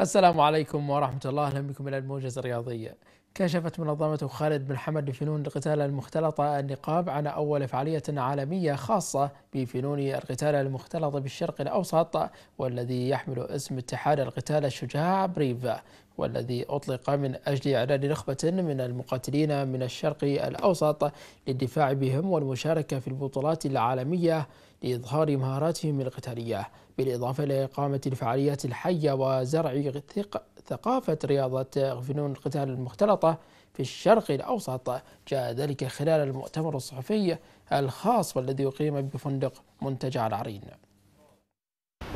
السلام عليكم ورحمة الله أهلا بكم إلى الموجز الرياضية كشفت منظمة خالد بن حمد لفنون القتال المختلطة النقاب عن أول فعالية عالمية خاصة بفنون القتال المختلط بالشرق الأوسط والذي يحمل اسم اتحاد القتال الشجاع بريفا والذي أطلق من أجل إعداد نخبة من المقاتلين من الشرق الأوسط للدفاع بهم والمشاركة في البطولات العالمية لإظهار مهاراتهم القتالية بالإضافة لإقامة الفعاليات الحية وزرع ثقافة رياضة فنون القتال المختلطة الوساطة في الشرق الأوسط جاء ذلك خلال المؤتمر الصحفي الخاص والذي أقيم بفندق منتجع العرين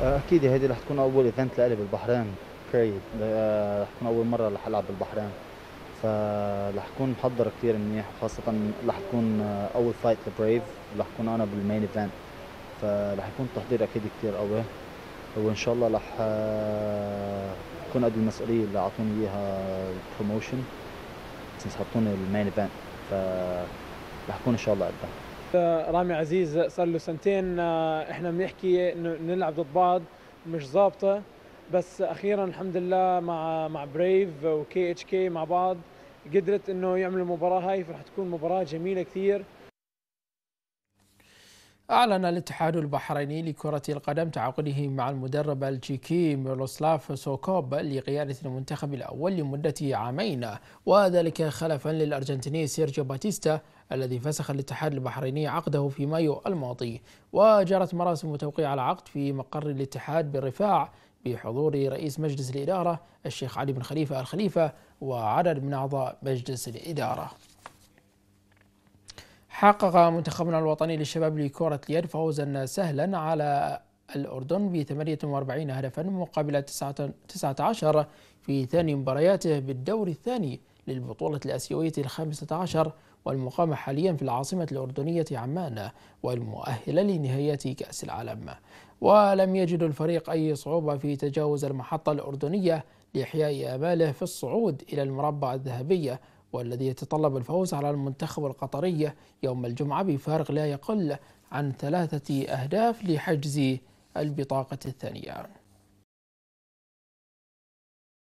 أكيد هذه رح تكون أول إيفنت لإلي بالبحرين بريد آه، رح تكون أول مرة رح ألعب بالبحرين فرح أكون محضر كثير منيح وخاصة رح تكون آه، أول فايت لبريف رح أكون أنا بالمين إيفنت فرح يكون التحضير أكيد كثير قوي وإن شاء الله رح آه، أكون قد المسؤولية اللي أعطوني إياها البروموشن سنس حطوني المين ايفنت فراح اكون ان شاء الله قدام رامي عزيز صار له سنتين آه، احنا بنحكي انه نلعب ضد بعض مش ظابطه بس اخيرا الحمد لله مع مع بريف وكي اتش كي مع بعض قدرت انه يعملوا المباراه هاي فرح تكون مباراه جميله كثير أعلن الاتحاد البحريني لكرة القدم تعاقده مع المدرب التشيكي ميروسلاف سوكوب لقيادة المنتخب الأول لمدة عامين وذلك خلفا للأرجنتيني سيرجيو باتيستا الذي فسخ الاتحاد البحريني عقده في مايو الماضي وجرت مراسم توقيع العقد في مقر الاتحاد بالرفاع بحضور رئيس مجلس الإدارة الشيخ علي بن خليفة الخليفة وعدد من أعضاء مجلس الإدارة حقق منتخبنا الوطني للشباب لكرة اليد فوزا سهلا على الأردن ب 48 هدفا مقابل 19 في ثاني مبارياته بالدور الثاني للبطولة الآسيوية الخامسة عشر والمقامة حاليا في العاصمة الأردنية عمان والمؤهلة لنهاية كأس العالم ولم يجد الفريق أي صعوبة في تجاوز المحطة الأردنية لإحياء آماله في الصعود إلى المربع الذهبي والذي يتطلب الفوز على المنتخب القطري يوم الجمعة بفارق لا يقل عن ثلاثة أهداف لحجز البطاقة الثانية